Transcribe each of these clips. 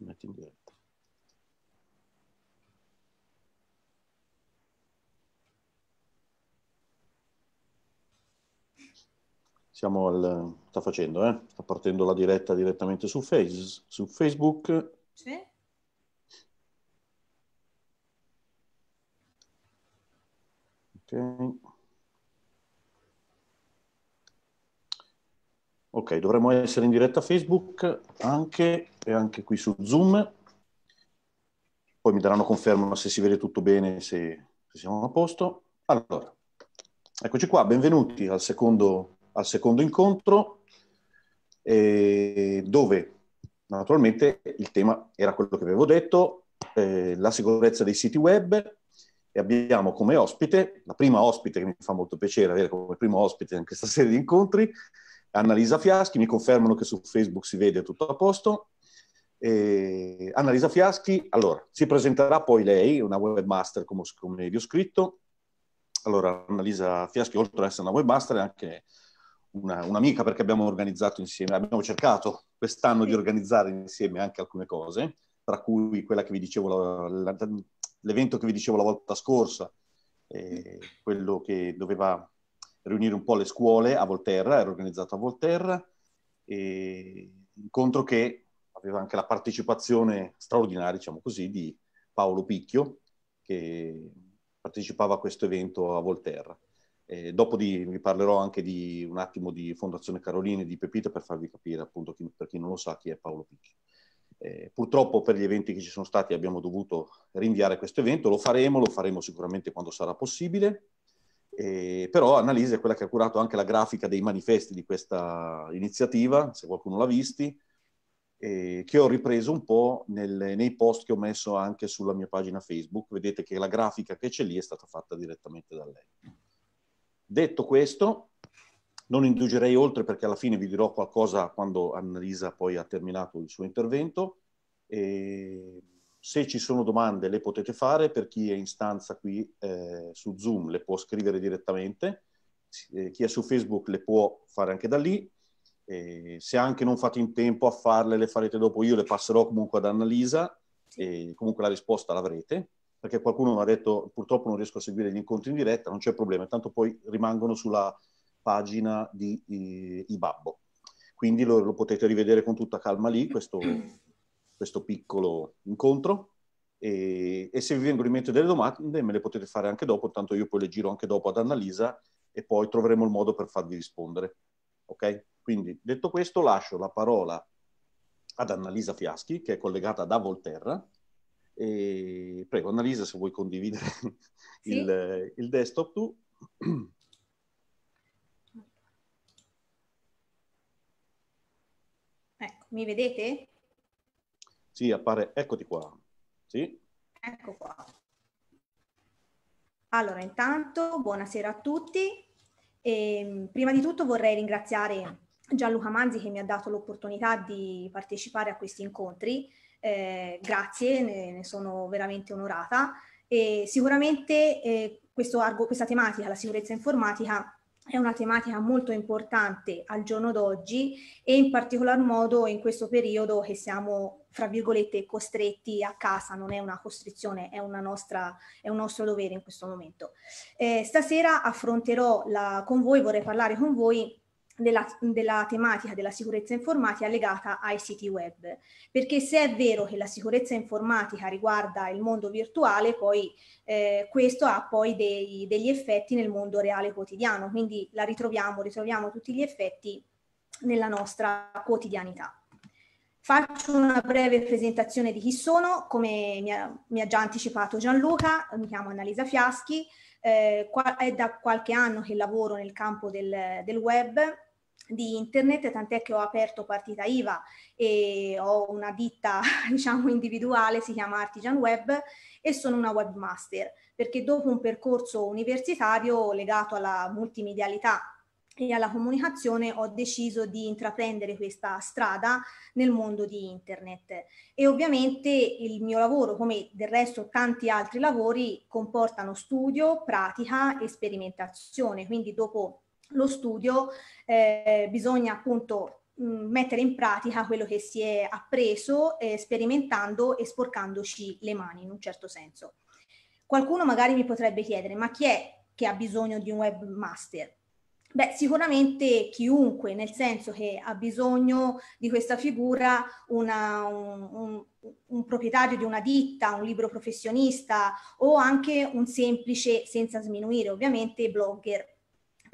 Metti in diretta. Siamo al... sta facendo, eh? Sta partendo la diretta direttamente su, face, su Facebook. Sì. Ok. Ok, dovremmo essere in diretta Facebook anche e anche qui su Zoom. Poi mi daranno conferma se si vede tutto bene, se, se siamo a posto. Allora, eccoci qua, benvenuti al secondo, al secondo incontro eh, dove naturalmente il tema era quello che avevo detto, eh, la sicurezza dei siti web e abbiamo come ospite, la prima ospite che mi fa molto piacere avere come primo ospite in questa serie di incontri, Annalisa Fiaschi, mi confermano che su Facebook si vede tutto a posto. Eh, Annalisa Fiaschi, allora, si presenterà poi lei, una webmaster come, come vi ho scritto. Allora, Annalisa Fiaschi, oltre ad essere una webmaster, è anche una, un'amica perché abbiamo organizzato insieme, abbiamo cercato quest'anno di organizzare insieme anche alcune cose, tra cui quella che vi dicevo, la, la, l'evento che vi dicevo la volta scorsa, eh, quello che doveva riunire un po' le scuole a Volterra, era organizzato a Volterra, e incontro che aveva anche la partecipazione straordinaria, diciamo così, di Paolo Picchio, che partecipava a questo evento a Volterra. Eh, dopo di, vi parlerò anche di un attimo di Fondazione Carolina e di Pepita per farvi capire appunto chi, per chi non lo sa chi è Paolo Picchio. Eh, purtroppo per gli eventi che ci sono stati abbiamo dovuto rinviare questo evento, lo faremo, lo faremo sicuramente quando sarà possibile e, eh, però Annalisa è quella che ha curato anche la grafica dei manifesti di questa iniziativa, se qualcuno l'ha visti, eh, che ho ripreso un po' nel, nei post che ho messo anche sulla mia pagina Facebook. Vedete che la grafica che c'è lì è stata fatta direttamente da lei. Detto questo, non indugerei oltre perché alla fine vi dirò qualcosa quando Annalisa poi ha terminato il suo intervento. E se ci sono domande le potete fare, per chi è in stanza qui eh, su Zoom le può scrivere direttamente, eh, chi è su Facebook le può fare anche da lì, eh, se anche non fate in tempo a farle le farete dopo, io le passerò comunque ad Annalisa e comunque la risposta l'avrete, perché qualcuno mi ha detto purtroppo non riesco a seguire gli incontri in diretta, non c'è problema, tanto poi rimangono sulla pagina di eh, Ibabbo quindi lo, lo, potete rivedere con tutta calma lì questo, questo piccolo incontro e, e, se vi vengono in mente delle domande me le potete fare anche dopo, tanto io poi le giro anche dopo ad Annalisa e poi troveremo il modo per farvi rispondere. Ok? Quindi detto questo lascio la parola ad Annalisa Fiaschi che è collegata da Volterra. E prego Annalisa se vuoi condividere sì. il, il desktop tu. Ecco, mi vedete? Sì, appare, eccoti qua. Sì. Ecco qua. Allora, intanto, buonasera a tutti. E, ehm, prima di tutto vorrei ringraziare Gianluca Manzi che mi ha dato l'opportunità di partecipare a questi incontri. Eh, grazie, ne, ne, sono veramente onorata. E sicuramente eh, argo, questa tematica, la sicurezza informatica, è una tematica molto importante al giorno d'oggi e in particolar modo in questo periodo che siamo, fra virgolette, costretti a casa, non è una costrizione, è, una nostra, è un nostro dovere in questo momento. Eh, stasera affronterò la, con voi, vorrei parlare con voi della, della, tematica della sicurezza informatica legata ai siti web, perché se è vero che la sicurezza informatica riguarda il mondo virtuale, poi eh, questo ha poi dei, degli effetti nel mondo reale quotidiano, quindi la ritroviamo, ritroviamo tutti gli effetti nella nostra quotidianità. Faccio una breve presentazione di chi sono, come mi ha, mi ha già anticipato Gianluca, mi chiamo Annalisa Fiaschi, eh, è da qualche anno che lavoro nel campo del, del web di internet, tant'è che ho aperto partita IVA e ho una ditta diciamo individuale, si chiama Artigian Web e sono una webmaster perché dopo un percorso universitario legato alla multimedialità e alla comunicazione ho deciso di intraprendere questa strada nel mondo di internet e ovviamente il mio lavoro come del resto tanti altri lavori comportano studio, pratica e sperimentazione quindi dopo lo studio eh, bisogna appunto mm, mettere in pratica quello che si è appreso eh, sperimentando e sporcandoci le mani in un certo senso. Qualcuno magari mi potrebbe chiedere ma chi è che ha bisogno di un webmaster? Beh, sicuramente chiunque, nel senso che ha bisogno di questa figura una, un, un, un, proprietario di una ditta, un libro professionista o anche un semplice, senza sminuire ovviamente, blogger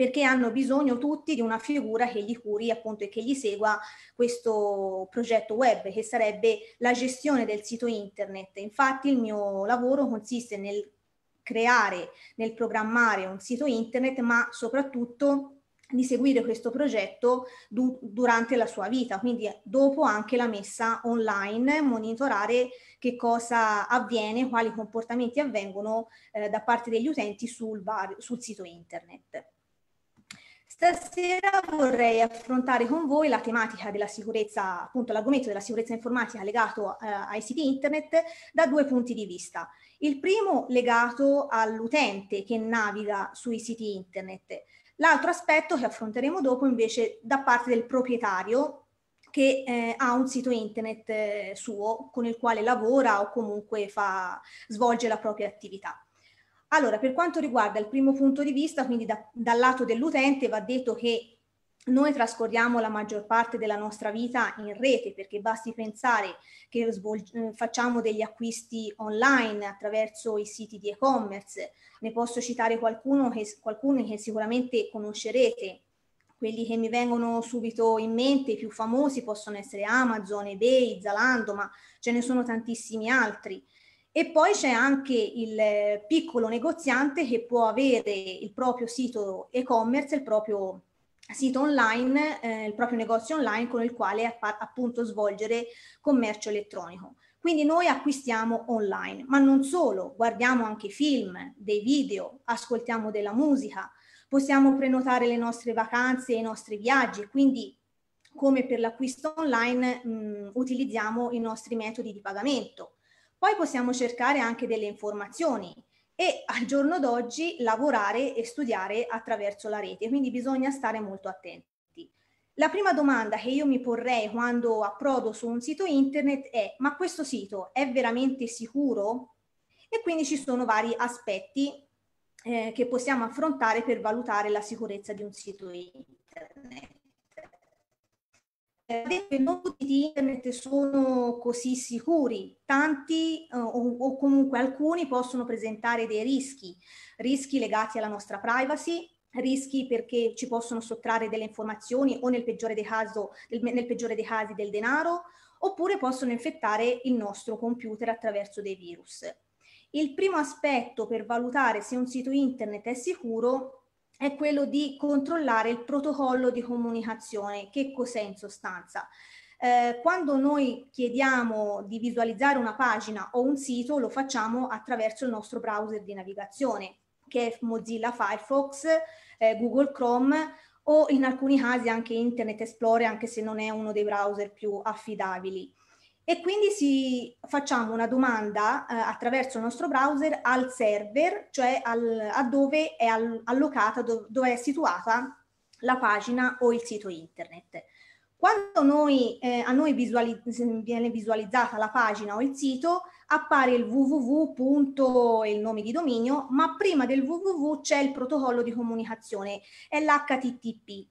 perché hanno bisogno tutti di una figura che gli curi appunto e che gli segua questo progetto web che sarebbe la gestione del sito internet. Infatti il mio lavoro consiste nel creare, nel programmare un sito internet, ma soprattutto di seguire questo progetto du durante la sua vita, quindi dopo anche la messa online, monitorare che cosa avviene, quali comportamenti avvengono eh, da parte degli utenti sul, sul sito internet. Stasera vorrei affrontare con voi la tematica della sicurezza, appunto l'argomento della sicurezza informatica legato eh, ai siti internet da due punti di vista. Il primo legato all'utente che naviga sui siti internet. L'altro aspetto che affronteremo dopo invece da parte del proprietario che eh, ha un sito internet eh, suo con il quale lavora o comunque fa, svolge la propria attività. Allora, per quanto riguarda il primo punto di vista, quindi da, dal lato dell'utente, va detto che noi trascorriamo la maggior parte della nostra vita in rete perché basti pensare che svol- eh, facciamo degli acquisti online attraverso i siti di e-commerce. Ne posso citare qualcuno che, qualcuno che sicuramente conoscerete. Quelli che mi vengono subito in mente, i più famosi, possono essere Amazon, eBay, Zalando, ma ce ne sono tantissimi altri. E poi c'è anche il eh, piccolo negoziante che può avere il proprio sito e-commerce, il proprio sito online, eh, il proprio negozio online con il quale appunto svolgere commercio elettronico. Quindi noi acquistiamo online, ma non solo, guardiamo anche film, dei video, ascoltiamo della musica, possiamo prenotare le nostre vacanze i nostri viaggi, quindi come per l'acquisto online mh, mm, utilizziamo i nostri metodi di pagamento. Poi possiamo cercare anche delle informazioni e al giorno d'oggi lavorare e studiare attraverso la rete, quindi bisogna stare molto attenti. La prima domanda che io mi porrei quando approdo su un sito internet è ma questo sito è veramente sicuro? E quindi ci sono vari aspetti eh, che possiamo affrontare per valutare la sicurezza di un sito internet. Eh, i nodi di internet sono così sicuri, tanti eh, o, o, comunque alcuni possono presentare dei rischi, rischi legati alla nostra privacy, rischi perché ci possono sottrarre delle informazioni o nel peggiore dei, caso, nel peggiore dei casi del denaro, oppure possono infettare il nostro computer attraverso dei virus. Il primo aspetto per valutare se un sito internet è sicuro è quello di controllare il protocollo di comunicazione. Che cos'è in sostanza? Eh, quando noi chiediamo di visualizzare una pagina o un sito, lo facciamo attraverso il nostro browser di navigazione, che è Mozilla Firefox, eh, Google Chrome o in alcuni casi anche Internet Explorer, anche se non è uno dei browser più affidabili e quindi si, facciamo una domanda eh, attraverso il nostro browser al server, cioè al, a dove è all, allocata, do, dove è situata la pagina o il sito internet. Quando noi, eh, a noi visuali, viene visualizzata la pagina o il sito, appare il www. il nome di dominio, ma prima del www c'è il protocollo di comunicazione, è l'HTTP.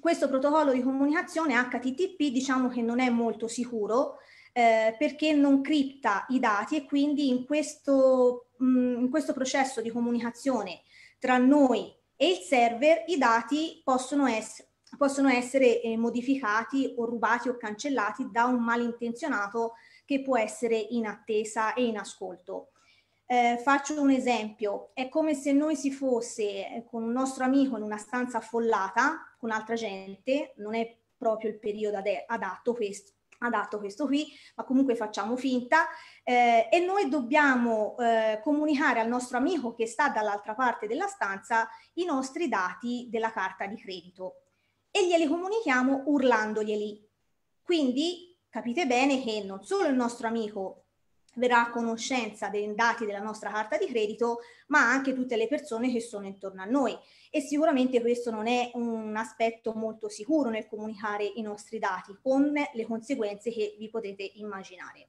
Questo protocollo di comunicazione HTTP diciamo che non è molto sicuro eh, perché non cripta i dati e quindi in questo, mh, mm, in questo processo di comunicazione tra noi e il server i dati possono, es- possono essere eh, modificati o rubati o cancellati da un malintenzionato che può essere in attesa e in ascolto. Eh, faccio un esempio, è come se noi si fosse eh, con un nostro amico in una stanza affollata con altra gente, non è proprio il periodo ad- adatto questo, adatto questo qui, ma comunque facciamo finta, eh, e noi dobbiamo eh, comunicare al nostro amico che sta dall'altra parte della stanza i nostri dati della carta di credito e glieli comunichiamo urlandoglieli. Quindi capite bene che non solo il nostro amico verrà a conoscenza dei dati della nostra carta di credito, ma anche tutte le persone che sono intorno a noi. E sicuramente questo non è un aspetto molto sicuro nel comunicare i nostri dati, con le conseguenze che vi potete immaginare.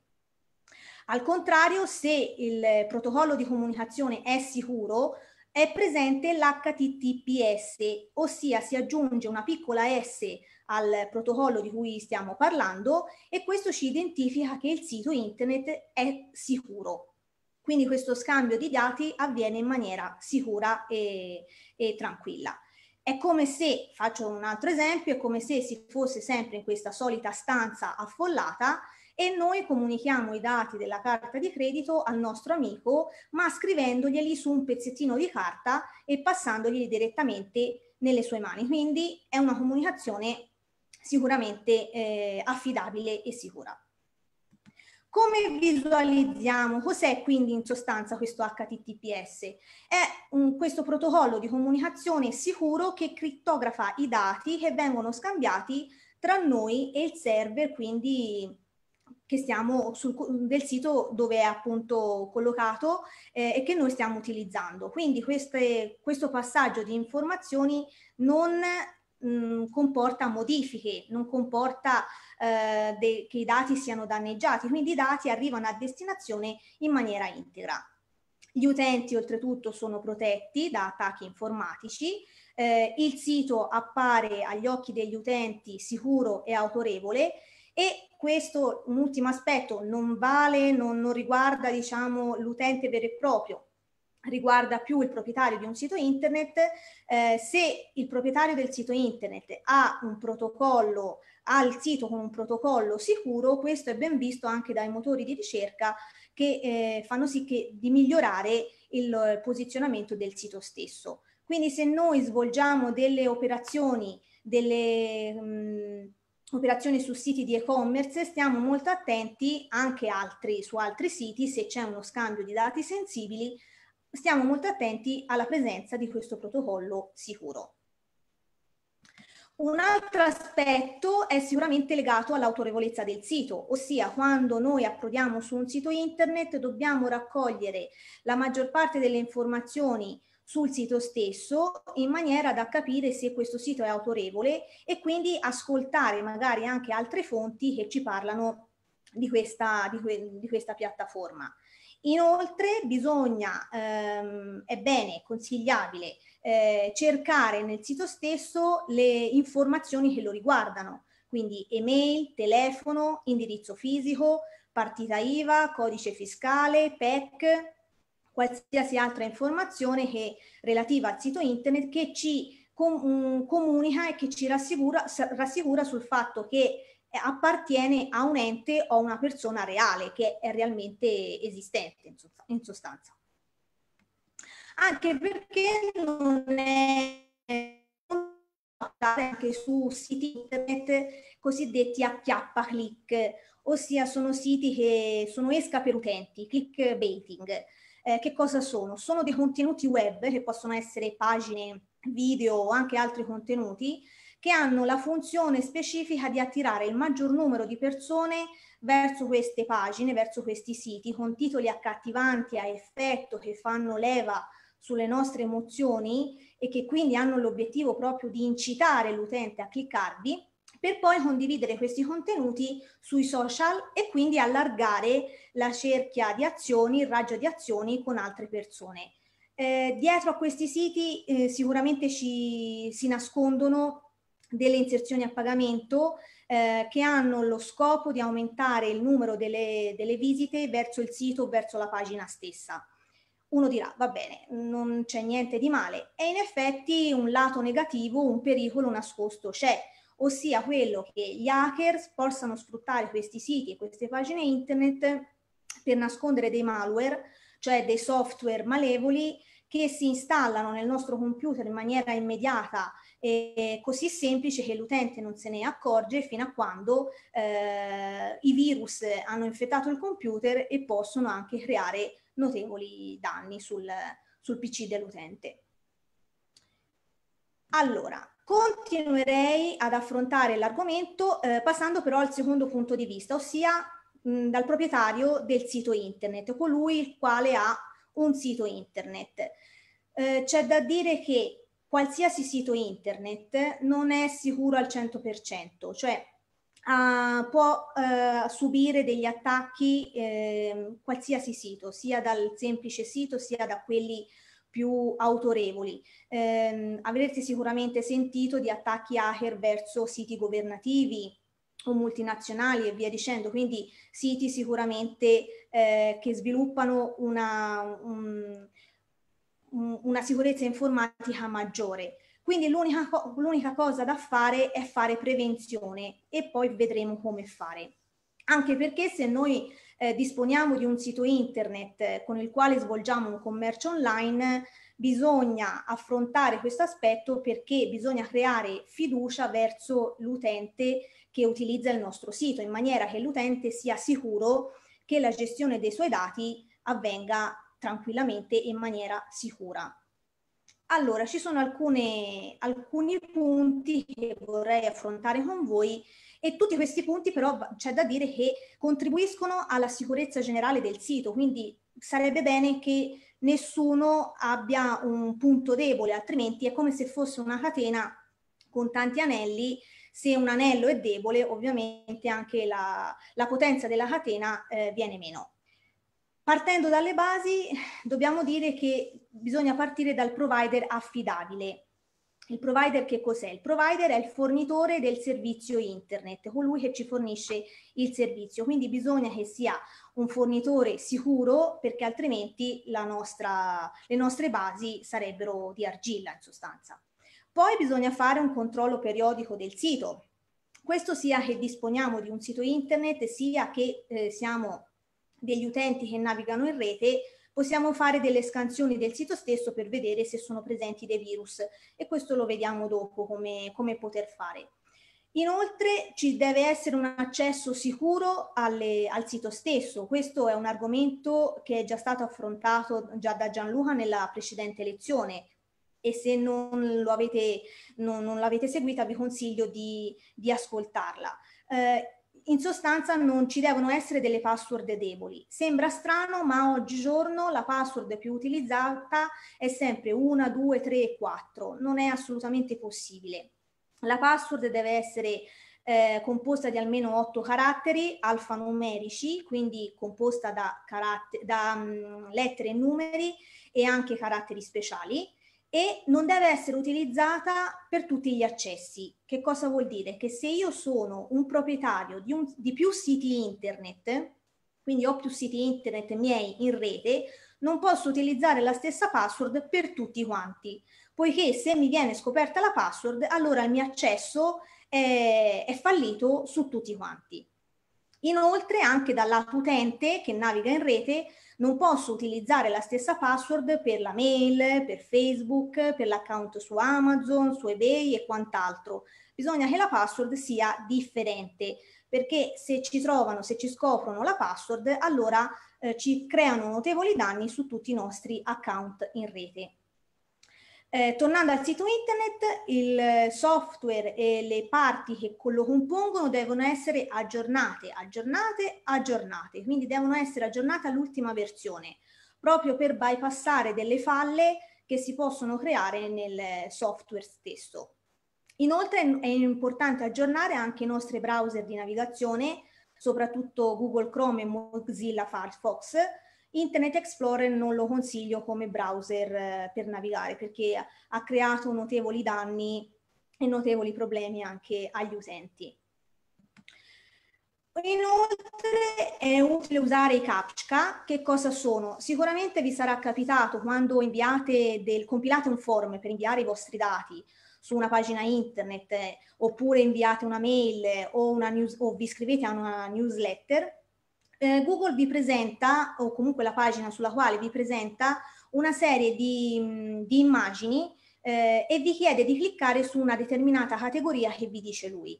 Al contrario, se il protocollo di comunicazione è sicuro, è presente l'HTTPS, ossia si aggiunge una piccola S al protocollo di cui stiamo parlando e questo ci identifica che il sito internet è sicuro. Quindi questo scambio di dati avviene in maniera sicura e, e tranquilla. È come se, faccio un altro esempio, è come se si fosse sempre in questa solita stanza affollata e noi comunichiamo i dati della carta di credito al nostro amico, ma scrivendoglieli su un pezzettino di carta e passandoglieli direttamente nelle sue mani. Quindi è una comunicazione sicuramente eh, affidabile e sicura. Come visualizziamo? Cos'è quindi in sostanza questo HTTPS? È un, questo protocollo di comunicazione sicuro che crittografa i dati che vengono scambiati tra noi e il server, quindi che stiamo sul, del sito dove è appunto collocato eh, e che noi stiamo utilizzando. Quindi queste, questo passaggio di informazioni non mh, comporta modifiche, non comporta eh, de- che i dati siano danneggiati, quindi i dati arrivano a destinazione in maniera integra. Gli utenti oltretutto sono protetti da attacchi informatici, eh, il sito appare agli occhi degli utenti sicuro e autorevole e questo, un ultimo aspetto, non vale, non, non riguarda diciamo, l'utente vero e proprio, riguarda più il proprietario di un sito internet, eh, se il proprietario del sito internet ha un protocollo, ha il sito con un protocollo sicuro, questo è ben visto anche dai motori di ricerca che eh, fanno sì che, di migliorare il posizionamento del sito stesso. Quindi se noi svolgiamo delle operazioni, delle mh, mm, operazioni su siti di e-commerce, stiamo molto attenti anche altri, su altri siti se c'è uno scambio di dati sensibili stiamo molto attenti alla presenza di questo protocollo sicuro. Un altro aspetto è sicuramente legato all'autorevolezza del sito, ossia quando noi approdiamo su un sito internet dobbiamo raccogliere la maggior parte delle informazioni sul sito stesso in maniera da capire se questo sito è autorevole e quindi ascoltare magari anche altre fonti che ci parlano di questa, di que, di questa piattaforma. Inoltre bisogna, ehm, è bene, consigliabile eh, cercare nel sito stesso le informazioni che lo riguardano, quindi email, telefono, indirizzo fisico, partita IVA, codice fiscale, PEC, qualsiasi altra informazione che, relativa al sito internet che ci com- comunica e che ci rassicura, rassicura sul fatto che eh, appartiene a un ente o a una persona reale che è realmente esistente in sostanza. Anche perché non è anche su siti internet cosiddetti a chiappa click, ossia sono siti che sono esca per utenti, clickbaiting. Eh, che cosa sono? Sono dei contenuti web che possono essere pagine, video o anche altri contenuti che hanno la funzione specifica di attirare il maggior numero di persone verso queste pagine, verso questi siti, con titoli accattivanti a effetto che fanno leva sulle nostre emozioni e che quindi hanno l'obiettivo proprio di incitare l'utente a cliccarvi per poi condividere questi contenuti sui social e quindi allargare la cerchia di azioni, il raggio di azioni con altre persone. Eh, dietro a questi siti eh, sicuramente ci, si nascondono delle inserzioni a pagamento eh, che hanno lo scopo di aumentare il numero delle, delle visite verso il sito, verso la pagina stessa. Uno dirà, va bene, non c'è niente di male. E in effetti un lato negativo, un pericolo nascosto c'è, ossia quello che gli hacker possano sfruttare questi siti e queste pagine internet per nascondere dei malware, cioè dei software malevoli che si installano nel nostro computer in maniera immediata è così semplice che l'utente non se ne accorge fino a quando eh, i virus hanno infettato il computer e possono anche creare notevoli danni sul, sul PC dell'utente. Allora, continuerei ad affrontare l'argomento eh, passando però al secondo punto di vista, ossia mh, dal proprietario del sito internet, colui il quale ha un sito internet. Eh, c'è da dire che qualsiasi sito internet non è sicuro al 100%, cioè uh, può uh, subire degli attacchi eh, qualsiasi sito, sia dal semplice sito sia da quelli più autorevoli. Eh, avrete sicuramente sentito di attacchi hacker verso siti governativi o multinazionali e via dicendo, quindi siti sicuramente eh, che sviluppano una, un, una sicurezza informatica maggiore. Quindi l'unica, l'unica cosa da fare è fare prevenzione e poi vedremo come fare. Anche perché se noi eh, disponiamo di un sito internet eh, con il quale svolgiamo un commercio online, bisogna affrontare questo aspetto perché bisogna creare fiducia verso l'utente che utilizza il nostro sito in maniera che l'utente sia sicuro che la gestione dei suoi dati avvenga tranquillamente e in maniera sicura. Allora, ci sono alcune, alcuni punti che vorrei affrontare con voi e tutti questi punti però c'è da dire che contribuiscono alla sicurezza generale del sito, quindi sarebbe bene che nessuno abbia un punto debole, altrimenti è come se fosse una catena con tanti anelli, se un anello è debole ovviamente anche la, la potenza della catena eh, viene meno. Partendo dalle basi, dobbiamo dire che bisogna partire dal provider affidabile. Il provider che cos'è? Il provider è il fornitore del servizio internet, colui che ci fornisce il servizio, quindi bisogna che sia un fornitore sicuro perché altrimenti nostra, le nostre basi sarebbero di argilla in sostanza. Poi bisogna fare un controllo periodico del sito, questo sia che disponiamo di un sito internet sia che eh, siamo degli utenti che navigano in rete possiamo fare delle scansioni del sito stesso per vedere se sono presenti dei virus e questo lo vediamo dopo come, come poter fare. Inoltre ci deve essere un accesso sicuro alle, al sito stesso, questo è un argomento che è già stato affrontato già da Gianluca nella precedente lezione e se non, lo non, non l'avete seguita vi consiglio di, di ascoltarla. Eh, in sostanza non ci devono essere delle password deboli. Sembra strano, ma oggigiorno la password più utilizzata è sempre 1, 2, 3 4. Non è assolutamente possibile. La password deve essere eh, composta di almeno 8 caratteri alfanumerici, quindi composta da, da mh, mm, lettere e numeri e anche caratteri speciali e non deve essere utilizzata per tutti gli accessi. Che cosa vuol dire? Che se io sono un proprietario di, un, di più siti internet, quindi ho più siti internet miei in rete, non posso utilizzare la stessa password per tutti quanti, poiché se mi viene scoperta la password, allora il mio accesso è, è fallito su tutti quanti. Inoltre anche dal utente che naviga in rete non posso utilizzare la stessa password per la mail, per Facebook, per l'account su Amazon, su eBay e quant'altro. Bisogna che la password sia differente perché se ci trovano, se ci scoprono la password, allora eh, ci creano notevoli danni su tutti i nostri account in rete. Eh, tornando al sito internet, il software e le parti che lo compongono devono essere aggiornate, aggiornate, aggiornate, quindi devono essere aggiornate all'ultima versione, proprio per bypassare delle falle che si possono creare nel software stesso. Inoltre è importante aggiornare anche i nostri browser di navigazione, soprattutto Google Chrome e Mozilla Firefox, Internet Explorer non lo consiglio come browser eh, per navigare perché ha creato notevoli danni e notevoli problemi anche agli utenti. Inoltre è utile usare i CAPTCHA. Che cosa sono? Sicuramente vi sarà capitato quando inviate del, compilate un form per inviare i vostri dati su una pagina internet oppure inviate una mail o, una news, o vi iscrivete a una newsletter eh, Google vi presenta, o comunque la pagina sulla quale vi presenta, una serie di, di immagini eh, e vi chiede di cliccare su una determinata categoria che vi dice lui.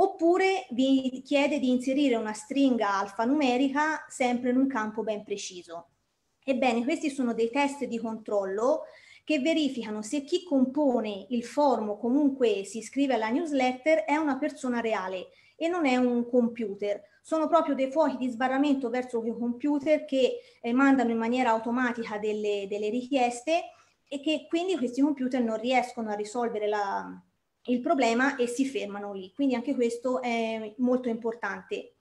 Oppure vi chiede di inserire una stringa alfanumerica sempre in un campo ben preciso. Ebbene, questi sono dei test di controllo che verificano se chi compone il form o comunque si iscrive alla newsletter è una persona reale e non è un computer sono proprio dei fuochi di sbarramento verso i computer che eh, mandano in maniera automatica delle, delle, richieste e che quindi questi computer non riescono a risolvere la, il problema e si fermano lì. Quindi anche questo è molto importante.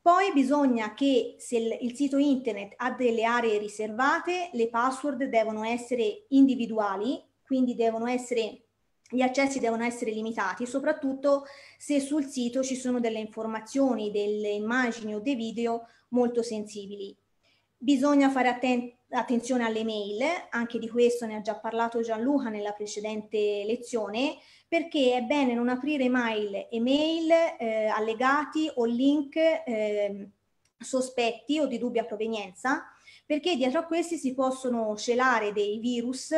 Poi bisogna che se il, il sito internet ha delle aree riservate, le password devono essere individuali, quindi devono essere gli accessi devono essere limitati, soprattutto se sul sito ci sono delle informazioni, delle immagini o dei video molto sensibili. Bisogna fare atten attenzione alle mail, anche di questo ne ha già parlato Gianluca nella precedente lezione, perché è bene non aprire mail, email, eh, allegati o link eh, sospetti o di dubbia provenienza, perché dietro a questi si possono celare dei virus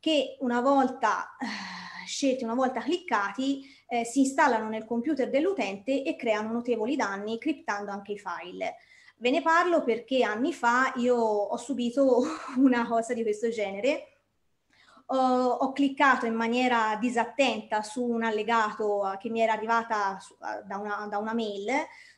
che una volta eh, scelti, una volta cliccati, eh, si installano nel computer dell'utente e creano notevoli danni criptando anche i file. Ve ne parlo perché anni fa io ho subito una cosa di questo genere. Uh, ho cliccato in maniera disattenta su un allegato eh, che mi era arrivata su, eh, da, una, da una mail,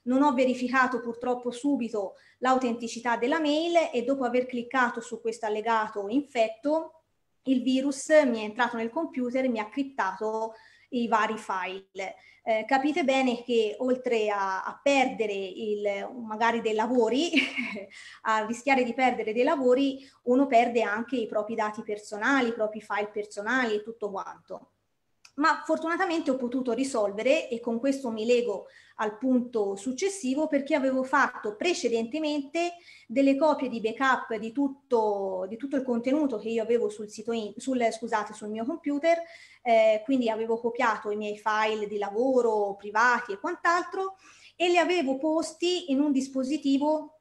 non ho verificato purtroppo subito l'autenticità della mail e dopo aver cliccato su questo allegato infetto il virus mi è entrato nel computer e mi ha criptato i vari file. Eh, capite bene che oltre a, a perdere il, magari dei lavori, a rischiare di perdere dei lavori, uno perde anche i propri dati personali, i propri file personali e tutto quanto ma fortunatamente ho potuto risolvere e con questo mi lego al punto successivo perché avevo fatto precedentemente delle copie di backup di tutto, di tutto il contenuto che io avevo sul, sito in, sul, scusate, sul mio computer, eh, quindi avevo copiato i miei file di lavoro privati e quant'altro e li avevo posti in un dispositivo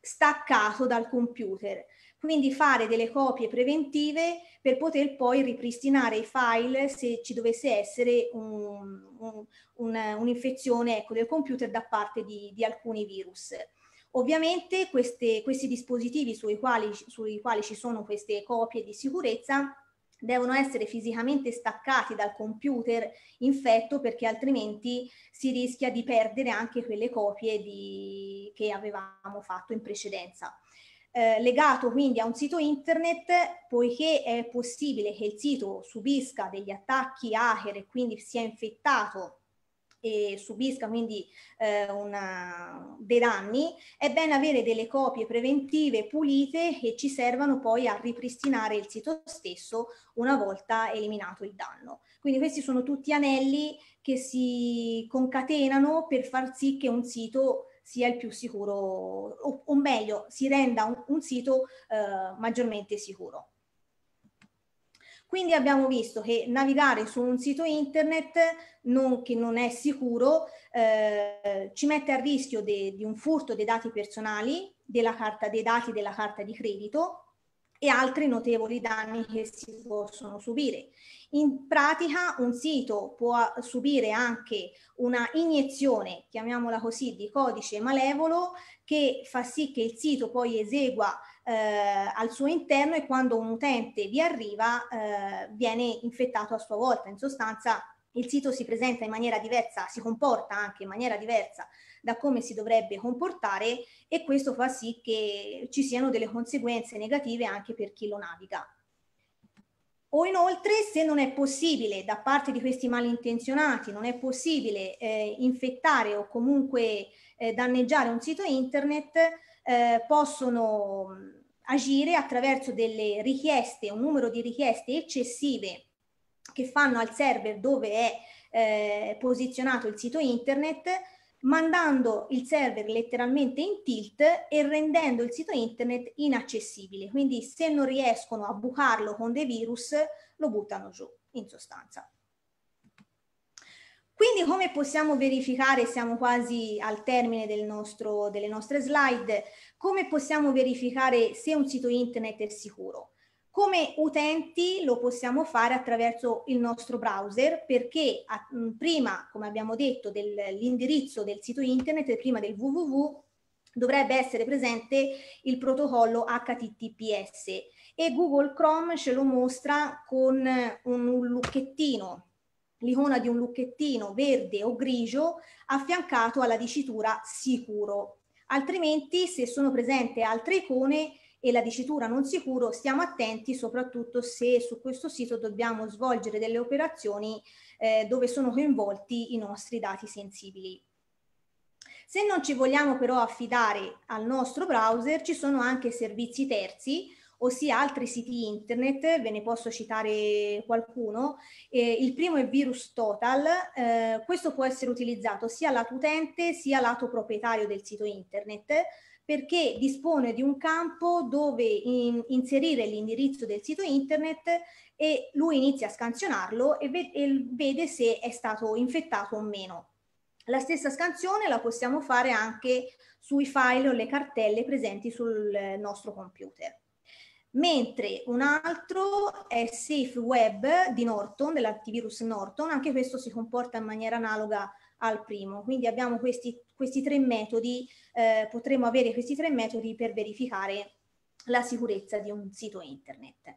staccato dal computer quindi fare delle copie preventive per poter poi ripristinare i file se ci dovesse essere un, un, un, un'infezione ecco, del computer da parte di, di alcuni virus. Ovviamente queste, questi dispositivi sui quali, sui quali ci sono queste copie di sicurezza devono essere fisicamente staccati dal computer infetto perché altrimenti si rischia di perdere anche quelle copie di, che avevamo fatto in precedenza eh, legato quindi a un sito internet, poiché è possibile che il sito subisca degli attacchi hacker e quindi sia infettato e subisca quindi eh, una, dei danni, è bene avere delle copie preventive pulite che ci servano poi a ripristinare il sito stesso una volta eliminato il danno. Quindi questi sono tutti anelli che si concatenano per far sì che un sito sia il più sicuro, o, o meglio, si renda un, un sito eh, maggiormente sicuro. Quindi abbiamo visto che navigare su un sito internet non, che non è sicuro eh, ci mette a rischio de, di un furto dei dati personali, della carta, dei dati della carta di credito, e altri notevoli danni che si possono subire. In pratica un sito può subire anche una iniezione, chiamiamola così, di codice malevolo che fa sì che il sito poi esegua eh, al suo interno e quando un utente vi arriva eh, viene infettato a sua volta. In sostanza il sito si presenta in maniera diversa, si comporta anche in maniera diversa da come si dovrebbe comportare e questo fa sì che ci siano delle conseguenze negative anche per chi lo naviga. O inoltre, se non è possibile da parte di questi malintenzionati, non è possibile eh, infettare o comunque eh, danneggiare un sito internet, eh, possono agire attraverso delle richieste, un numero di richieste eccessive che fanno al server dove è eh, posizionato il sito internet, mandando il server letteralmente in tilt e rendendo il sito internet inaccessibile. Quindi se non riescono a bucarlo con dei virus, lo buttano giù, in sostanza. Quindi come possiamo verificare, siamo quasi al termine del nostro, delle nostre slide, come possiamo verificare se un sito internet è sicuro? Come utenti lo possiamo fare attraverso il nostro browser perché a, mh, prima, come abbiamo detto, dell'indirizzo del sito internet prima del www dovrebbe essere presente il protocollo HTTPS e Google Chrome ce lo mostra con un, un lucchettino, l'icona di un lucchettino verde o grigio affiancato alla dicitura sicuro. Altrimenti se sono presenti altre icone e la dicitura non sicuro, stiamo attenti soprattutto se su questo sito dobbiamo svolgere delle operazioni eh, dove sono coinvolti i nostri dati sensibili. Se non ci vogliamo però affidare al nostro browser, ci sono anche servizi terzi, ossia altri siti internet, ve ne posso citare qualcuno. Eh, il primo è Virus Total, eh, questo può essere utilizzato sia lato utente sia lato proprietario del sito internet perché dispone di un campo dove in, inserire l'indirizzo del sito internet e lui inizia a scansionarlo e, ve, e vede se è stato infettato o meno. La stessa scansione la possiamo fare anche sui file o le cartelle presenti sul nostro computer. Mentre un altro è Safe Web di Norton, dell'antivirus Norton, anche questo si comporta in maniera analoga al primo. Quindi abbiamo questi, questi tre metodi, eh, potremmo avere questi tre metodi per verificare la sicurezza di un sito internet.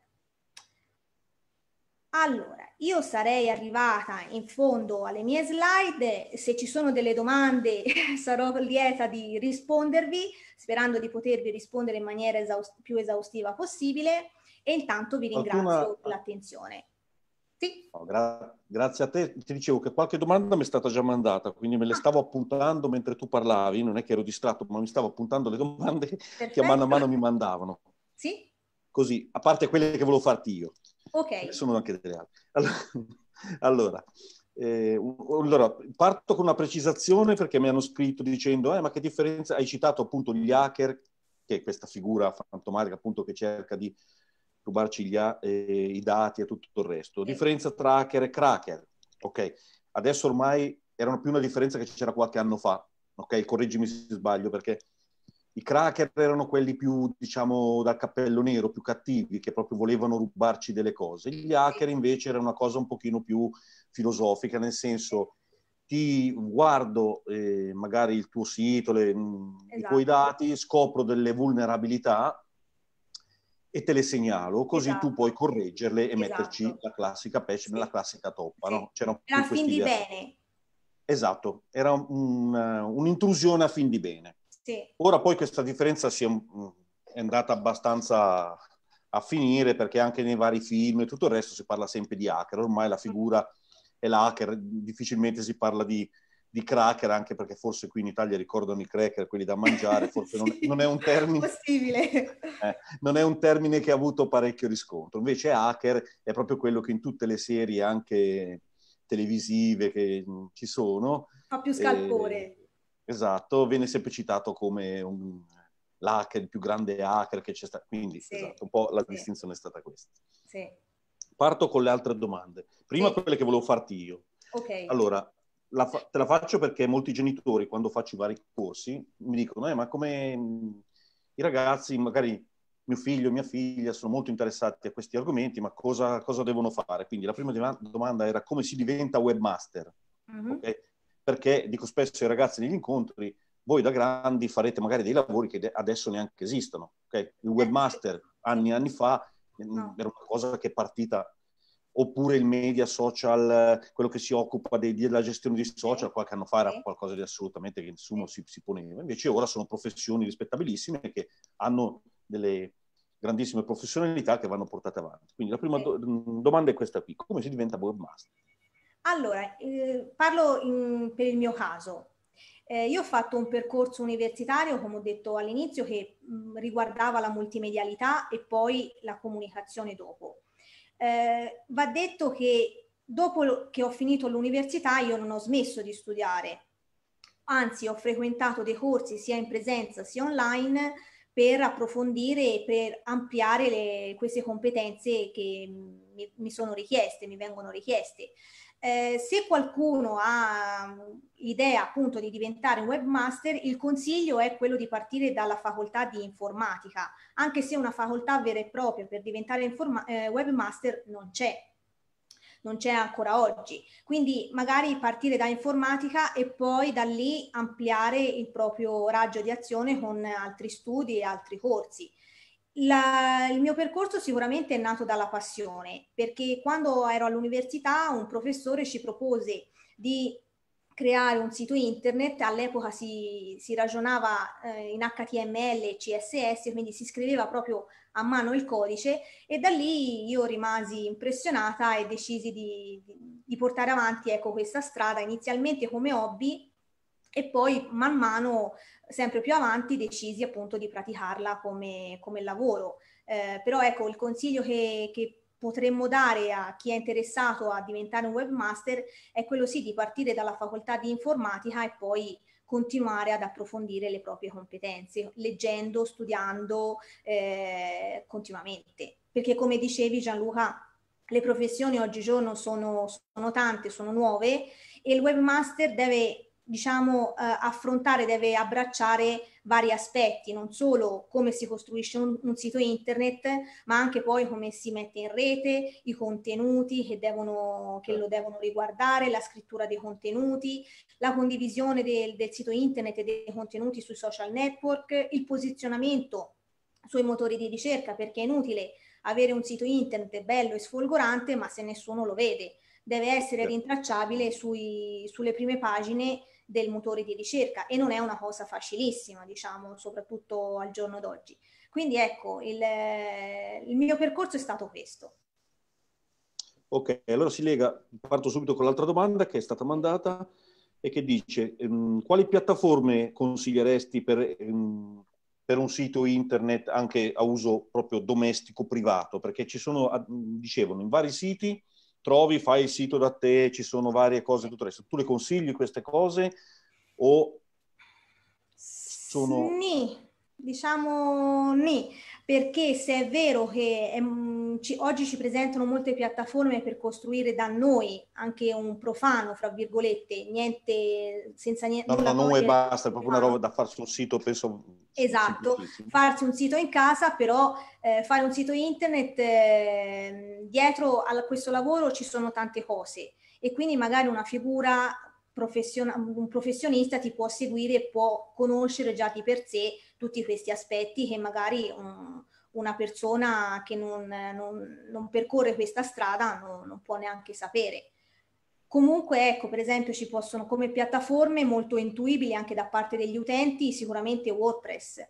Allora, io sarei arrivata in fondo alle mie slide, se ci sono delle domande sarò lieta di rispondervi, sperando di potervi rispondere in maniera esaust più esaustiva possibile e intanto vi ringrazio per l'attenzione tutti. Oh, gra- grazie a te, ti dicevo che qualche domanda mi è stata già mandata, quindi me le ah. stavo appuntando mentre tu parlavi, non è che ero distratto, ma mi stavo appuntando le domande Perfetto. che a mano a mano mi mandavano. Sì? Così, a parte quelle che volevo farti io. Ok. Eh, sono anche delle altre. Allora, allora, eh, allora, parto con una precisazione perché mi hanno scritto dicendo, eh, ma che differenza, hai citato appunto gli hacker, che è questa figura fantomatica appunto che cerca di rubarci gli, eh, i dati e tutto il resto. Differenza tra hacker e cracker. Ok, adesso ormai erano più una differenza che c'era qualche anno fa. Ok, correggimi se sbaglio perché i cracker erano quelli più, diciamo, dal cappello nero, più cattivi, che proprio volevano rubarci delle cose. Gli hacker invece era una cosa un pochino più filosofica, nel senso ti guardo eh, magari il tuo sito, le, esatto. i tuoi esatto. dati, scopro delle vulnerabilità e te le segnalo, così esatto. tu puoi correggerle e esatto. metterci la classica patch, sì. la classica toppa. Sì. No? C'era cioè, era fin di bene. Esatto, era un, eh, un'intrusione a fin di bene. Sì. Ora poi questa differenza si è, mm, è andata abbastanza a finire perché anche nei vari film e tutto il resto si parla sempre di hacker, ormai la figura è l'hacker difficilmente si parla di di cracker, anche perché forse qui in Italia ricordano i cracker, quelli da mangiare, forse sì, non, non, è un termine... Possibile. Eh, non è un termine che ha avuto parecchio riscontro. Invece hacker è proprio quello che in tutte le serie, anche televisive che mm, ci sono... Fa più scalpore. Eh, esatto, viene sempre citato come un, l'hacker, il più grande hacker che c'è stato. Quindi, sì, esatto, un po' la sì. distinzione è stata questa. Parto con le altre domande. Prima quelle che volevo farti io. Ok. Allora, la fa- te la faccio perché molti genitori, quando faccio i vari corsi, mi dicono, eh, ma come mhmm, i ragazzi, magari mio figlio e mia figlia sono molto interessati a questi argomenti, ma cosa, cosa devono fare? Quindi la prima domanda era come si diventa webmaster? Mm-hmm. Okay? Perché dico spesso ai ragazzi negli incontri, voi da grandi farete magari dei lavori che adesso neanche esistono. Okay? Il eh, webmaster anni e anni fa mhmm, no. era una cosa che è partita oppure il media social, quello che si occupa dei, della gestione di social, qualche anno fa era qualcosa di assolutamente che nessuno si, si poneva, invece ora sono professioni rispettabilissime che hanno delle grandissime professionalità che vanno portate avanti. Quindi la prima do- mm, domanda è questa qui, come si diventa webmaster? Allora, eh, parlo in, per il mio caso. Eh, io ho fatto un percorso universitario, come ho detto all'inizio, che mh, mm, riguardava la multimedialità e poi la comunicazione dopo eh, va detto che dopo che ho finito l'università io non ho smesso di studiare, anzi ho frequentato dei corsi sia in presenza sia online per approfondire e per ampliare le, queste competenze che mi, mi sono richieste, mi vengono richieste. Eh, se qualcuno ha l'idea mm, appunto di diventare un webmaster, il consiglio è quello di partire dalla facoltà di informatica, anche se una facoltà vera e propria per diventare informa- eh, webmaster non c'è, non c'è ancora oggi. Quindi magari partire da informatica e poi da lì ampliare il proprio raggio di azione con altri studi e altri corsi. La, il mio percorso sicuramente è nato dalla passione, perché quando ero all'università un professore ci propose di creare un sito internet, all'epoca si, si ragionava eh, in HTML e CSS, quindi si scriveva proprio a mano il codice e da lì io rimasi impressionata e decisi di, di, portare avanti ecco, questa strada inizialmente come hobby e poi man mano sempre più avanti decisi appunto di praticarla come, come lavoro. Eh, però ecco, il consiglio che, che potremmo dare a chi è interessato a diventare un webmaster è quello sì di partire dalla facoltà di informatica e poi continuare ad approfondire le proprie competenze, leggendo, studiando eh, continuamente. Perché come dicevi Gianluca, le professioni oggigiorno sono, sono tante, sono nuove e il webmaster deve diciamo, eh, affrontare, deve abbracciare vari aspetti, non solo come si costruisce un, un, sito internet, ma anche poi come si mette in rete, i contenuti che, devono, che lo certo. devono riguardare, la scrittura dei contenuti, la condivisione del, del sito internet e dei contenuti sui social network, il posizionamento sui motori di ricerca, perché è inutile avere un sito internet bello e sfolgorante, ma se nessuno lo vede deve essere certo. rintracciabile sui, sulle prime pagine del motore di ricerca e non è una cosa facilissima, diciamo, soprattutto al giorno d'oggi. Quindi ecco, il, eh, il mio percorso è stato questo. Ok, allora si lega, parto subito con l'altra domanda che è stata mandata e che dice um, quali piattaforme consiglieresti per, um, per, un sito internet anche a uso proprio domestico privato? Perché ci sono, dicevano, in vari siti trovi, fai il sito da te, ci sono varie cose, tutto il resto. Tu le consigli queste cose o sono... Sì, diciamo sì, perché se è vero che è ci, oggi ci presentano molte piattaforme per costruire da noi anche un profano, fra virgolette, niente, senza niente. No, no, non e basta, è proprio una roba da farsi un sito, penso. Esatto, farsi un sito in casa, però eh, fare un sito internet, eh, dietro a questo lavoro ci sono tante cose e quindi magari una figura professionale, un professionista ti può seguire e può conoscere già di per sé tutti questi aspetti che magari un, mm, una persona che non, non, non percorre questa strada non, non può neanche sapere. Comunque, ecco, per esempio, ci possono come piattaforme molto intuibili anche da parte degli utenti, sicuramente WordPress,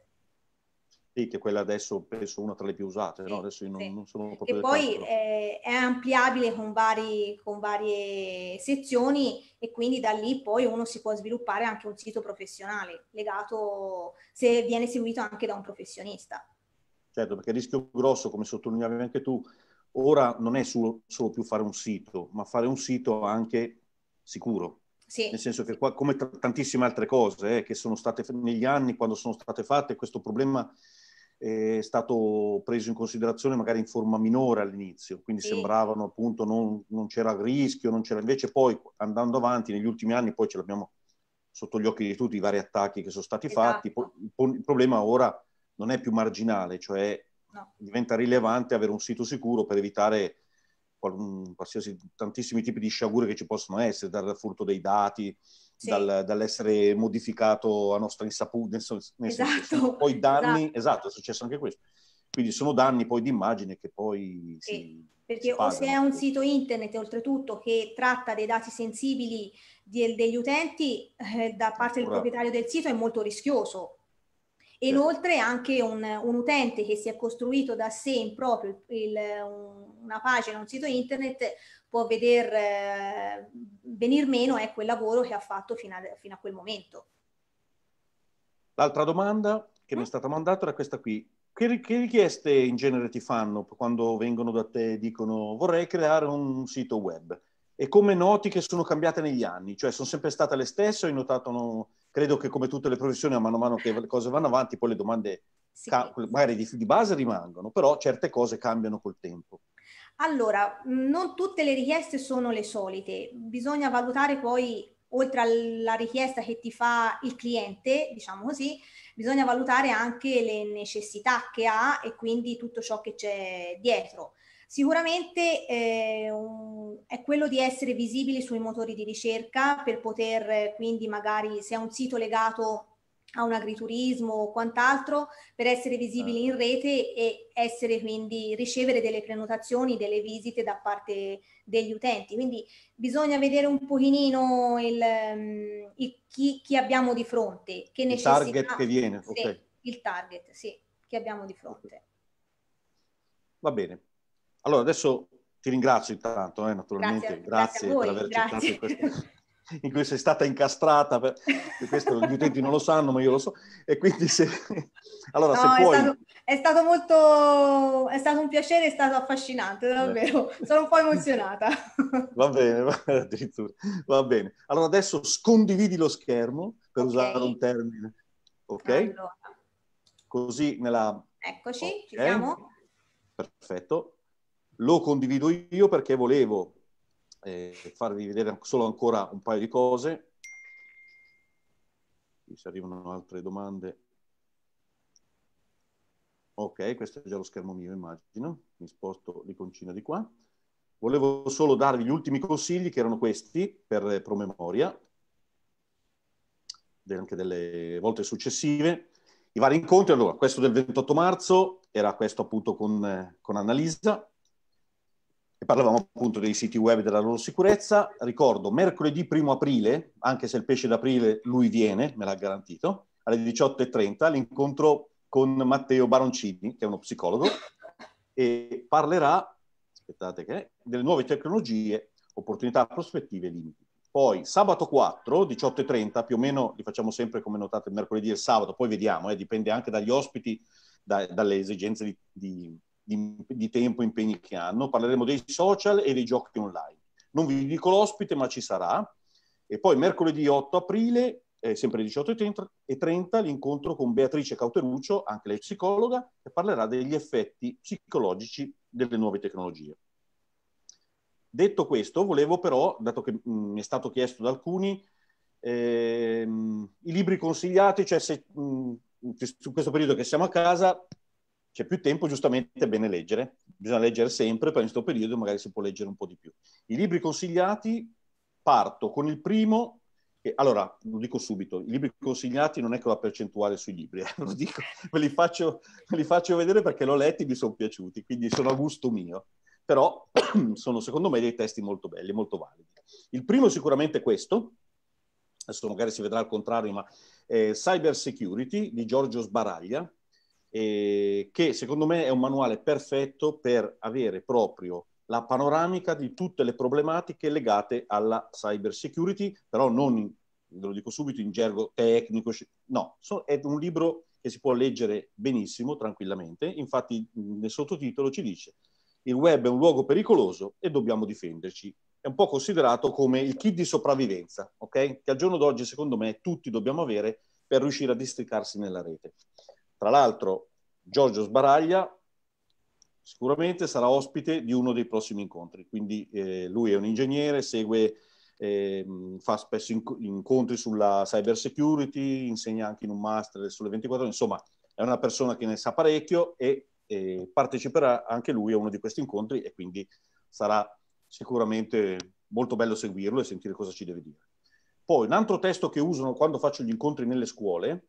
sì, che quella adesso penso una tra le più usate, no? adesso io non, sì. non sono proprio... E poi eh, è ampliabile con, vari, con, varie sezioni e quindi da lì poi uno si può sviluppare anche un sito professionale legato, se viene seguito anche da un professionista certo, perché il rischio grosso, come sottolineavi anche tu, ora non è solo, solo più fare un sito, ma fare un sito anche sicuro. Sì. Nel senso che qua, come t- tantissime altre cose eh, che sono state negli anni, quando sono state fatte, questo problema eh, è stato preso in considerazione magari in forma minore all'inizio, quindi sì. sembravano appunto non, non, c'era rischio, non c'era invece poi andando avanti negli ultimi anni poi ce l'abbiamo sotto gli occhi di tutti i vari attacchi che sono stati esatto. fatti, il problema ora è non è più marginale, cioè no. diventa rilevante avere un sito sicuro per evitare mm, qualsiasi, tantissimi tipi di sciagure che ci possono essere, dal furto dei dati, sì. dal, dall'essere modificato a nostra insaputa, nel, esatto. poi danni, esatto. esatto. è successo anche questo. Quindi sono danni poi di immagine che poi sì. si, perché o se è un sito internet oltretutto che tratta dei dati sensibili di, degli utenti eh, da parte del proprietario del sito è molto rischioso. Certo. inoltre anche un, un, utente che si è costruito da sé in proprio il, il, una pagina, un sito internet, può veder eh, venir meno è ecco, quel lavoro che ha fatto fino a, fino a quel momento. L'altra domanda che mm. mi è mm. stata mandata era questa qui. Che, che, richieste in genere ti fanno quando vengono da te e dicono vorrei creare un sito web? E come noti che sono cambiate negli anni? Cioè sono sempre state le stesse o hai notato... No, credo che come tutte le professioni, a mano a mano che le cose vanno avanti, poi le domande sì. ca- magari di, di base rimangono, però certe cose cambiano col tempo. Allora, mm, non tutte le richieste sono le solite, bisogna valutare poi, oltre alla richiesta che ti fa il cliente, diciamo così, bisogna valutare anche le necessità che ha e quindi tutto ciò che c'è dietro. Sicuramente eh, un, è quello di essere visibili sui motori di ricerca per poter eh, quindi magari se è un sito legato a un agriturismo o quant'altro per essere visibili certo. in rete e essere quindi ricevere delle prenotazioni, delle visite da parte degli utenti. Quindi bisogna vedere un pochino il, mm, il chi, chi, abbiamo di fronte, che necessità. Il target che viene, sì, okay. Il target, sì, che abbiamo di fronte. Va bene. Allora, adesso ti ringrazio intanto, eh, naturalmente, grazie, grazie, grazie per voi, aver accettato in, questo, in cui sei stata incastrata, per, questo gli utenti non lo sanno, ma io lo so. E quindi se... Allora, no, se puoi... È stato, è stato, molto... è stato un piacere, è stato affascinante, davvero. Eh. Sono un po' emozionata. Va bene, va, addirittura. Va bene. Allora, adesso scondividi lo schermo, per okay. usare un termine. Ok? Allora. Così nella... Eccoci, okay. ci siamo. Perfetto. Lo condivido io perché volevo eh, farvi vedere solo ancora un paio di cose. Qui se arrivano altre domande. Ok, questo è già lo schermo mio, immagino. Mi sposto l'iconcina di qua. Volevo solo darvi gli ultimi consigli, che erano questi, per promemoria, anche delle volte successive. I vari incontri, allora, questo del 28 marzo era questo appunto con, con Annalisa, e parlavamo appunto dei siti web e della loro sicurezza. Ricordo, mercoledì 1 aprile, anche se il pesce d'aprile lui viene, me l'ha garantito, alle 18.30 l'incontro con Matteo Baroncini, che è uno psicologo, e parlerà, aspettate che, delle nuove tecnologie, opportunità, prospettive e limiti. Poi sabato 4, 18.30, più o meno li facciamo sempre come notate mercoledì e sabato, poi vediamo, eh, dipende anche dagli ospiti, da, dalle esigenze di, di di, di tempo e impegni che hanno, parleremo dei social e dei giochi online. Non vi dico l'ospite, ma ci sarà. E poi mercoledì 8 aprile, eh, sempre alle 18.30, l'incontro con Beatrice Cauteruccio, anche lei psicologa, che parlerà degli effetti psicologici delle nuove tecnologie. Detto questo, volevo però, dato che mm, mi è stato chiesto da alcuni, ehm, i libri consigliati, cioè se, mh, mm, su questo periodo che siamo a casa, c'è più tempo, giustamente è bene leggere, bisogna leggere sempre, però in questo periodo magari si può leggere un po' di più. I libri consigliati, parto con il primo, che, allora lo dico subito, i libri consigliati non è che la percentuale sui libri, eh, lo dico, ve li, faccio, ve li faccio vedere perché l'ho letti e mi sono piaciuti, quindi sono a gusto mio, però sono secondo me dei testi molto belli, molto validi. Il primo è sicuramente questo, adesso magari si vedrà al contrario, ma eh, Cyber Security di Giorgio Sbaraglia, eh, che secondo me è un manuale perfetto per avere proprio la panoramica di tutte le problematiche legate alla cyber security, però non, in, ve lo dico subito, in gergo tecnico, no, so, è un libro che si può leggere benissimo, tranquillamente, infatti nel sottotitolo ci dice il web è un luogo pericoloso e dobbiamo difenderci. È un po' considerato come il kit di sopravvivenza, ok? Che al giorno d'oggi, secondo me, tutti dobbiamo avere per riuscire a districarsi nella rete. Tra l'altro, Giorgio Sbaraglia sicuramente sarà ospite di uno dei prossimi incontri, quindi eh, lui è un ingegnere, segue, eh, fa spesso inc- incontri sulla cyber security, insegna anche in un master sulle 24 ore, insomma è una persona che ne sa parecchio e eh, parteciperà anche lui a uno di questi incontri e quindi sarà sicuramente molto bello seguirlo e sentire cosa ci deve dire. Poi un altro testo che usano quando faccio gli incontri nelle scuole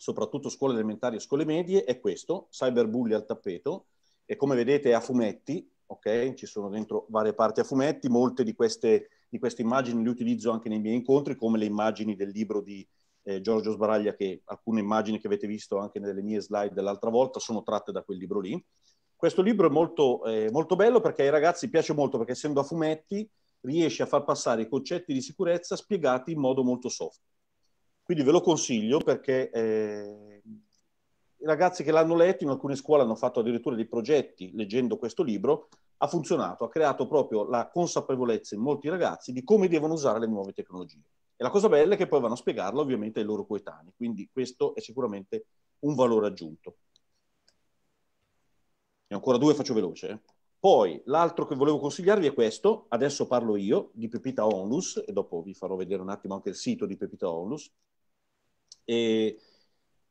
soprattutto scuole elementari e scuole medie, è questo, cyberbully al tappeto, e come vedete è a fumetti, ok? Ci sono dentro varie parti a fumetti, molte di queste, di queste immagini le utilizzo anche nei miei incontri, come le immagini del libro di eh, Giorgio Sbaraglia, che alcune immagini che avete visto anche nelle mie slide dell'altra volta sono tratte da quel libro lì. Questo libro è molto, eh, molto bello perché ai ragazzi piace molto perché essendo a fumetti riesce a far passare i concetti di sicurezza spiegati in modo molto soft. Quindi ve lo consiglio perché eh, i ragazzi che l'hanno letto in alcune scuole hanno fatto addirittura dei progetti leggendo questo libro, ha funzionato, ha creato proprio la consapevolezza in molti ragazzi di come devono usare le nuove tecnologie. E la cosa bella è che poi vanno a spiegarlo ovviamente ai loro coetanei, quindi questo è sicuramente un valore aggiunto. E ancora due faccio veloce. Eh. Poi l'altro che volevo consigliarvi è questo, adesso parlo io di Pepita Onlus e dopo vi farò vedere un attimo anche il sito di Pepita Onlus. E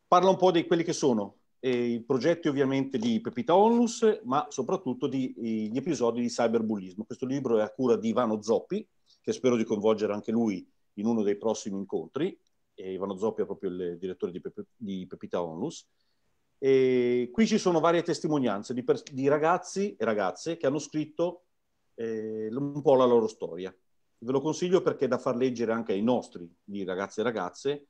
parla un po' di quelli che sono i progetti ovviamente di Pepita Onlus, ma soprattutto degli episodi di cyberbullismo. Questo libro è a cura di Ivano Zoppi, che spero di coinvolgere anche lui in uno dei prossimi incontri. E Ivano Zoppi è proprio il direttore di, Pep- di Pepita Onlus. E qui ci sono varie testimonianze di, per- di ragazzi e ragazze che hanno scritto eh, un po' la loro storia. Ve lo consiglio perché è da far leggere anche ai nostri di ragazzi e ragazze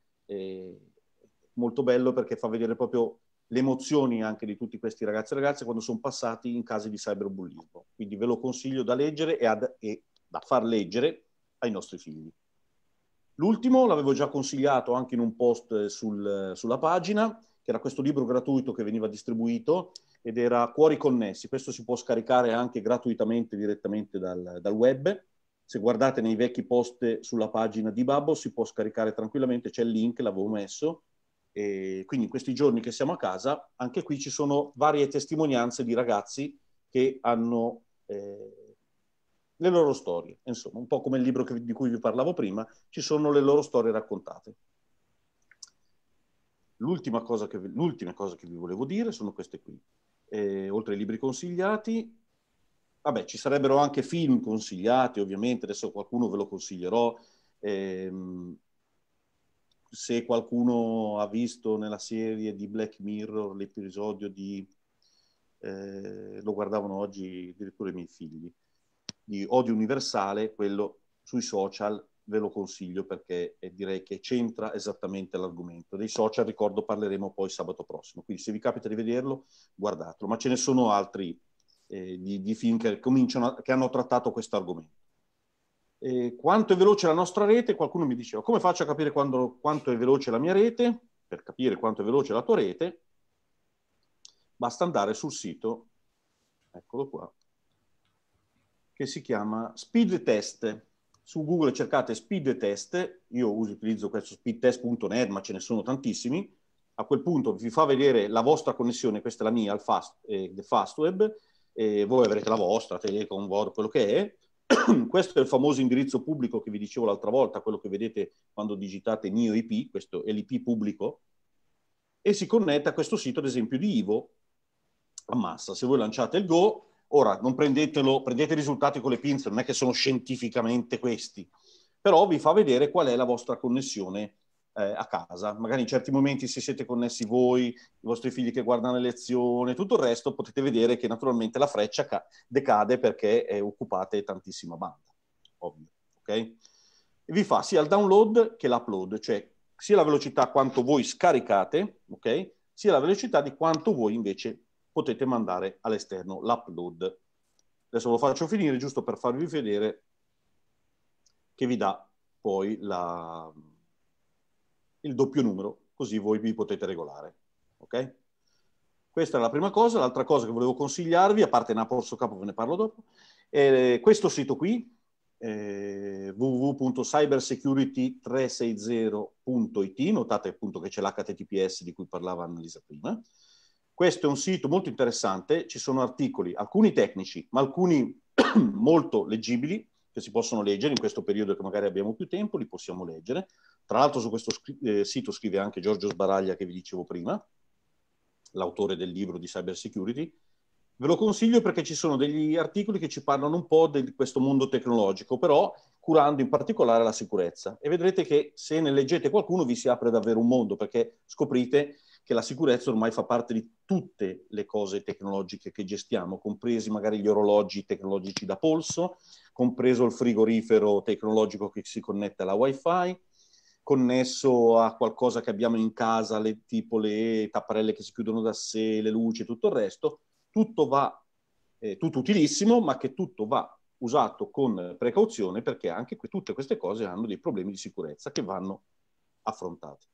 molto bello perché fa vedere proprio le emozioni anche di tutti questi ragazzi e ragazze quando sono passati in casi di cyberbullismo. Quindi ve lo consiglio da leggere e, ad, e da far leggere ai nostri figli. L'ultimo l'avevo già consigliato anche in un post sul, sulla pagina, che era questo libro gratuito che veniva distribuito ed era Cuori Connessi. Questo si può scaricare anche gratuitamente direttamente dal, dal web se guardate nei vecchi post sulla pagina di Babbo si può scaricare tranquillamente, c'è il link, l'avevo messo. E quindi in questi giorni che siamo a casa, anche qui ci sono varie testimonianze di ragazzi che hanno eh, le loro storie. Insomma, un po' come il libro che, di cui vi parlavo prima, ci sono le loro storie raccontate. L'ultima cosa che, l'ultima cosa che vi volevo dire sono queste qui. Eh, oltre ai libri consigliati, Vabbè, ci sarebbero anche film consigliati, ovviamente, adesso qualcuno ve lo consiglierò. Ehm, se qualcuno ha visto nella serie di Black Mirror l'episodio di... Eh, lo guardavano oggi addirittura i miei figli, di Odio Universale, quello sui social ve lo consiglio perché direi che c'entra esattamente l'argomento. Dei social, ricordo, parleremo poi sabato prossimo, quindi se vi capita di vederlo, guardatelo, ma ce ne sono altri eh, di, di, film che, cominciano che hanno trattato questo argomento. E quanto è veloce la nostra rete? Qualcuno mi diceva, come faccio a capire quando, quanto è veloce la mia rete? Per capire quanto è veloce la tua rete, basta andare sul sito, eccolo qua, che si chiama Speed Test. Su Google cercate Speed Test, io utilizzo questo speedtest.net, ma ce ne sono tantissimi. A quel punto vi fa vedere la vostra connessione, questa è la mia, il fast, eh, fast web, e voi avrete la vostra, Telecom, Vodafone, quello che è. questo è il famoso indirizzo pubblico che vi dicevo l'altra volta, quello che vedete quando digitate mio IP, questo è l'IP pubblico, e si connette a questo sito, ad esempio, di Ivo a massa. Se voi lanciate il Go, ora non prendetelo, prendete i risultati con le pinze, non è che sono scientificamente questi, però vi fa vedere qual è la vostra connessione eh, a casa. Magari in certi momenti se siete connessi voi, i vostri figli che guardano le lezioni, tutto il resto potete vedere che naturalmente la freccia ca- decade perché eh, occupate tantissima banda, ovvio, ok? E vi fa sia il download che l'upload, cioè sia la velocità quanto voi scaricate, ok? Sia la velocità di quanto voi invece potete mandare all'esterno l'upload. Adesso lo faccio finire giusto per farvi vedere che vi dà poi la, il doppio numero, così voi vi potete regolare. Ok? Questa è la prima cosa. L'altra cosa che volevo consigliarvi, a parte Naporso Capo, ve ne parlo dopo, è questo sito qui, eh, www.cybersecurity360.it, notate appunto che c'è l'HTTPS di cui parlava Annalisa prima. Questo è un sito molto interessante, ci sono articoli, alcuni tecnici, ma alcuni molto leggibili, che si possono leggere in questo periodo che magari abbiamo più tempo, li possiamo leggere. Tra l'altro su questo scri- eh, sito scrive anche Giorgio Sbaraglia che vi dicevo prima, l'autore del libro di Cyber Security. Ve lo consiglio perché ci sono degli articoli che ci parlano un po' di questo mondo tecnologico, però curando in particolare la sicurezza. E vedrete che se ne leggete qualcuno vi si apre davvero un mondo perché scoprite che la sicurezza ormai fa parte di tutte le cose tecnologiche che gestiamo, compresi magari gli orologi tecnologici da polso, compreso il frigorifero tecnologico che si connette alla wifi, connesso a qualcosa che abbiamo in casa, le, tipo le tapparelle che si chiudono da sé, le luci e tutto il resto, tutto va, eh, tutto utilissimo, ma che tutto va usato con precauzione perché anche que- tutte queste cose hanno dei problemi di sicurezza che vanno affrontati.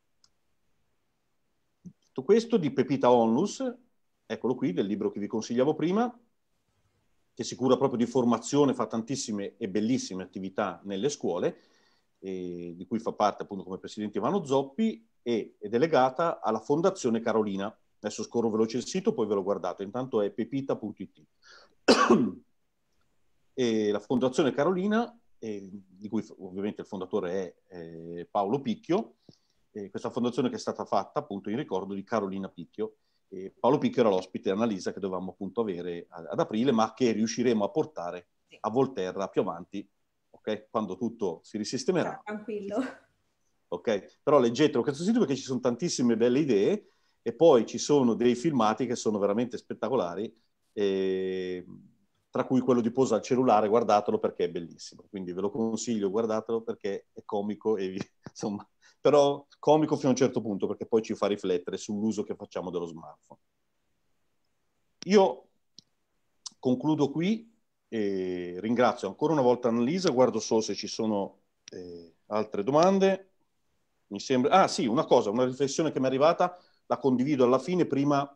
Tutto questo di Pepita Onlus, eccolo qui, del libro che vi consigliavo prima, che si cura proprio di formazione, fa tantissime e bellissime attività nelle scuole, eh, di cui fa parte appunto come presidente Ivano Zoppi, e è delegata alla Fondazione Carolina. Adesso scorro veloce il sito, poi ve lo guardate, intanto è pepita.it. e la Fondazione Carolina, eh, di cui ovviamente il fondatore è eh, Paolo Picchio, eh, questa fondazione che è stata fatta appunto in ricordo di Carolina Picchio. Eh, Paolo Picchio era l'ospite analisa che dovevamo appunto avere ad, ad aprile, ma che riusciremo a portare sì. a Volterra più avanti, okay? quando tutto si risistemerà. Tranquillo. Ok, però leggetelo questo sito perché ci sono tantissime belle idee e poi ci sono dei filmati che sono veramente spettacolari. Eh, tra cui quello di posa al cellulare, guardatelo perché è bellissimo. Quindi ve lo consiglio, guardatelo perché è comico e insomma, però comico fino a un certo punto perché poi ci fa riflettere sull'uso che facciamo dello smartphone. Io concludo qui e ringrazio ancora una volta Annalisa, guardo solo se ci sono eh, altre domande. Mi sembra... Ah sì, una cosa, una riflessione che mi è arrivata, la condivido alla fine, prima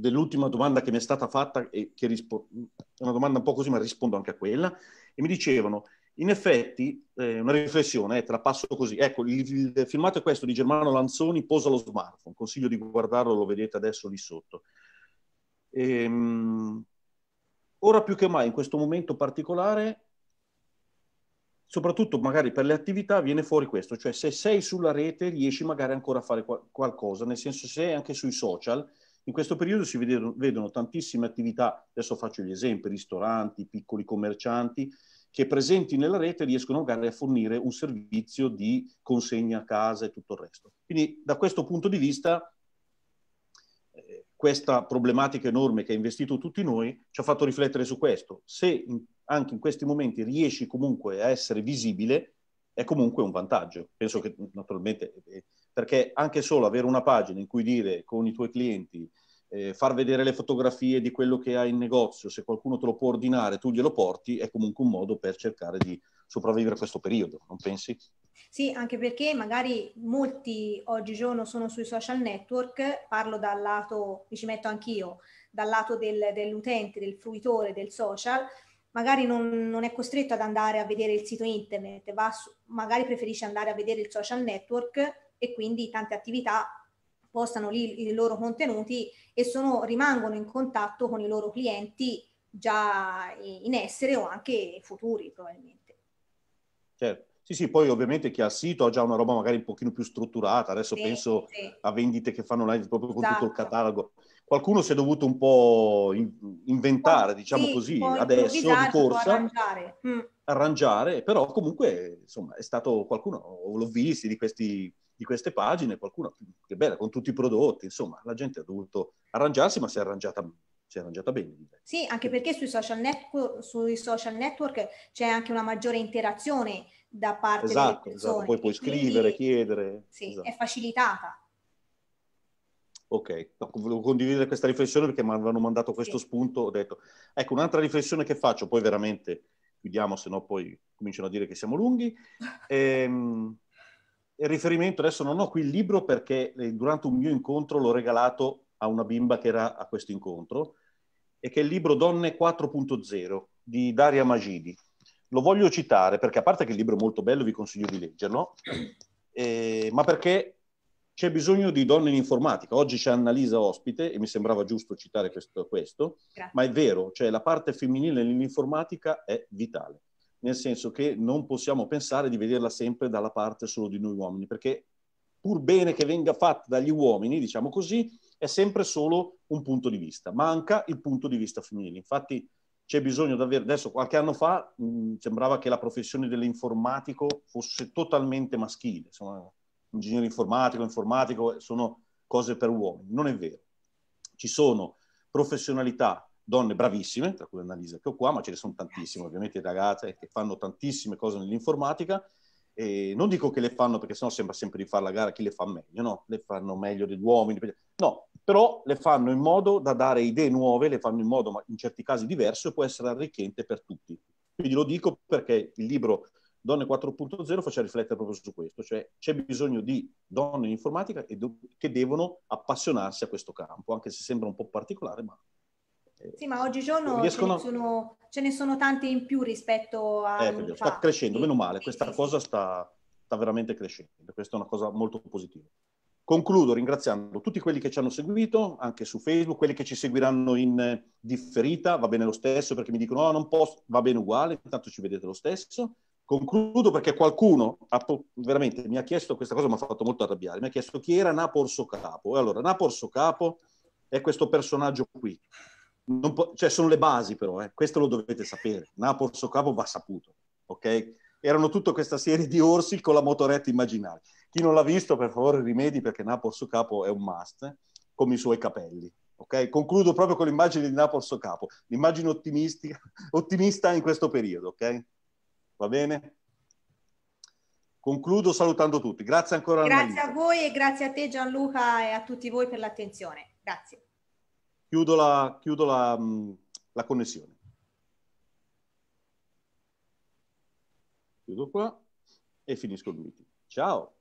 dell'ultima domanda che mi è stata fatta, e che rispo- è una domanda un po' così, ma rispondo anche a quella, e mi dicevano, in effetti, eh, una riflessione, eh, te la passo così, ecco, il, il, filmato è questo di Germano Lanzoni, posa lo smartphone, consiglio di guardarlo, lo vedete adesso lì sotto. Ehm, ora più che mai, in questo momento particolare, soprattutto magari per le attività, viene fuori questo, cioè se sei sulla rete riesci magari ancora a fare qual- qualcosa, nel senso se anche sui social in questo periodo si vedono, vedono tantissime attività, adesso faccio gli esempi, ristoranti, piccoli commercianti, che presenti nella rete riescono magari a fornire un servizio di consegna a casa e tutto il resto. Quindi da questo punto di vista eh, questa problematica enorme che ha investito tutti noi ci ha fatto riflettere su questo. Se in, anche in questi momenti riesci comunque a essere visibile, è comunque un vantaggio. Penso che naturalmente eh, perché anche solo avere una pagina in cui dire con i tuoi clienti, eh, far vedere le fotografie di quello che hai in negozio, se qualcuno te lo può ordinare, tu glielo porti, è comunque un modo per cercare di sopravvivere a questo periodo, non pensi? Sì, anche perché magari molti oggigiorno sono sui social network, parlo dal lato, mi ci metto anch'io, dal lato del, dell'utente, del fruitore, del social, magari non, non, è costretto ad andare a vedere il sito internet, su, magari preferisce andare a vedere il social network e quindi tante attività postano lì i loro contenuti e sono, rimangono in contatto con i loro clienti già in essere o anche futuri probabilmente. Certo. Sì, sì, poi ovviamente chi ha il sito ha già una roba magari un pochino più strutturata, adesso sì, penso sì. a vendite che fanno live proprio con esatto. tutto il esatto. catalogo. Qualcuno si è dovuto un po' inventare, diciamo sì, così, adesso di corsa. Arrangiare. Mm. arrangiare. però comunque insomma è stato qualcuno, l'ho visto di questi di queste pagine, qualcuno, che bella, con tutti i prodotti, insomma, la gente ha dovuto arrangiarsi, ma si è arrangiata si è arrangiata bene. Sì, anche perché sui social, network, sui social network c'è anche una maggiore interazione da parte esatto, delle esatto. persone. Esatto, poi puoi scrivere, chiedere. Sì, esatto. è facilitata. Ok, volevo condividere questa riflessione perché mi avevano mandato questo sì. spunto, ho detto, ecco un'altra riflessione che faccio, poi veramente chiudiamo, se no poi cominciano a dire che siamo lunghi. Ehm, il riferimento, adesso non ho qui il libro perché eh, durante un mio incontro l'ho regalato a una bimba che era a questo incontro, e che è il libro Donne 4.0 di Daria Magidi. Lo voglio citare perché, a parte che il libro è molto bello, vi consiglio di leggerlo, eh, ma perché c'è bisogno di donne in informatica. Oggi c'è Annalisa ospite e mi sembrava giusto citare questo, questo ma è vero, cioè la parte femminile nell'informatica è vitale nel senso che non possiamo pensare di vederla sempre dalla parte solo di noi uomini, perché pur bene che venga fatta dagli uomini, diciamo così, è sempre solo un punto di vista, manca il punto di vista femminile. Infatti c'è bisogno davvero, adesso qualche anno fa mh, mm, sembrava che la professione dell'informatico fosse totalmente maschile, insomma, ingegnere informatico, informatico sono cose per uomini, non è vero. Ci sono professionalità donne bravissime, tra cui Annalisa che ho qua, ma ce ne sono tantissime, ovviamente ragazze che fanno tantissime cose nell'informatica. E non dico che le fanno perché sennò sembra sempre di fare la gara chi le fa meglio, no? Le fanno meglio degli uomini, no, però le fanno in modo da dare idee nuove, le fanno in modo, ma in certi casi diverso, e può essere arricchente per tutti. Quindi lo dico perché il libro Donne 4.0 faceva riflettere proprio su questo, cioè c'è bisogno di donne in informatica che devono appassionarsi a questo campo, anche se sembra un po' particolare, ma sì, ma oggigiorno riescono... ce, ne sono, ce ne sono tante in più rispetto a... Eh, sta crescendo, meno male, questa cosa sta, sta veramente crescendo, questa è una cosa molto positiva. Concludo ringraziando tutti quelli che ci hanno seguito, anche su Facebook, quelli che ci seguiranno in differita, va bene lo stesso perché mi dicono no, non posso, va bene uguale, intanto ci vedete lo stesso. Concludo perché qualcuno ha, veramente mi ha chiesto questa cosa, mi ha fatto molto arrabbiare, mi ha chiesto chi era Naporso Capo. E allora, Naporso Capo è questo personaggio qui, po- cioè sono le basi però, eh. questo lo dovete sapere. Napoli so capo va saputo, ok? Erano tutta questa serie di orsi con la motoretta immaginaria. Chi non l'ha visto, per favore, rimedi perché Napoli so capo è un must, eh? come i suoi capelli. ok? Concludo proprio con l'immagine di Napoli so capo, l'immagine ottimista in questo periodo, ok? Va bene? Concludo salutando tutti. Grazie ancora. Grazie a voi e grazie a te Gianluca e a tutti voi per l'attenzione. Grazie chiudo la, chiudo la, mm, la connessione. Chiudo qua e finisco il meeting. Ciao!